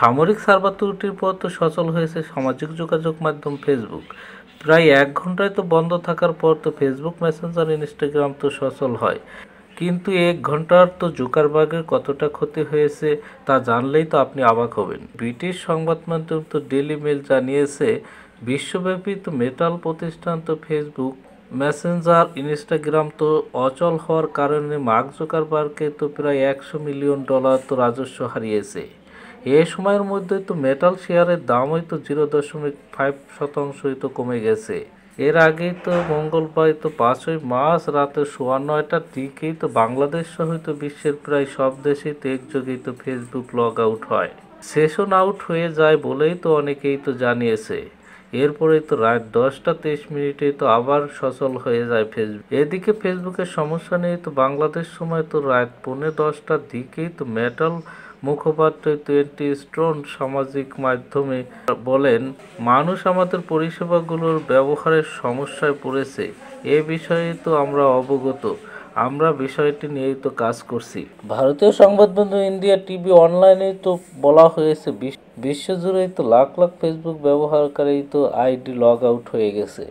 সামরিক সার্ভার ত্রুটির পর তো সচল হয়েছে সামাজিক যোগাযোগ মাধ্যম ফেসবুক প্রায় এক ঘন্টায় তো বন্ধ থাকার পর তো ফেসবুক মেসেঞ্জার ইনস্টাগ্রাম তো সচল হয় কিন্তু এক ঘন্টার তো জোকারবাগের কতটা ক্ষতি হয়েছে তা জানলেই তো আপনি অবাক হবেন ব্রিটিশ সংবাদ মাধ্যম তো ডেলি মেল জানিয়েছে বিশ্বব্যাপী তো মেটাল প্রতিষ্ঠান তো ফেসবুক মেসেঞ্জার ইনস্টাগ্রাম তো অচল হওয়ার কারণে মার্ক জোকারবার্গকে তো প্রায় একশো মিলিয়ন ডলার তো রাজস্ব হারিয়েছে এ সময়ের মধ্যে তো মেটাল শেয়ারের দাম হয়তো জিরো দশমিক ফাইভ শতাংশই তো কমে গেছে এর আগেই তো মঙ্গলবার তো পাঁচই মাস রাতে সোয়া নয়টার দিকেই তো বাংলাদেশ সহ তো বিশ্বের প্রায় সব দেশেই তো একযোগেই তো ফেসবুক লগ আউট হয় সেশন আউট হয়ে যায় বলেই তো অনেকেই তো জানিয়েছে এরপরে তো রাত দশটা তেইশ মিনিটে তো আবার সচল হয়ে যায় ফেসবুক এদিকে ফেসবুকের সমস্যা নেই তো বাংলাদেশ সময় তো রাত পৌনে দশটার দিকেই তো মেটাল মুখপাত্র টোয়েন্টি স্টোন সামাজিক মাধ্যমে বলেন মানুষ আমাদের পরিষেবাগুলোর ব্যবহারের সমস্যায় পড়েছে এ বিষয়ে তো আমরা অবগত আমরা বিষয়টি নিয়েই তো কাজ করছি ভারতীয় সংবাদ বন্ধু ইন্ডিয়া টিভি অনলাইনে তো বলা হয়েছে বিশ্বজুড়ে তো লাখ লাখ ফেসবুক ব্যবহারকারী তো আইডি লগ আউট হয়ে গেছে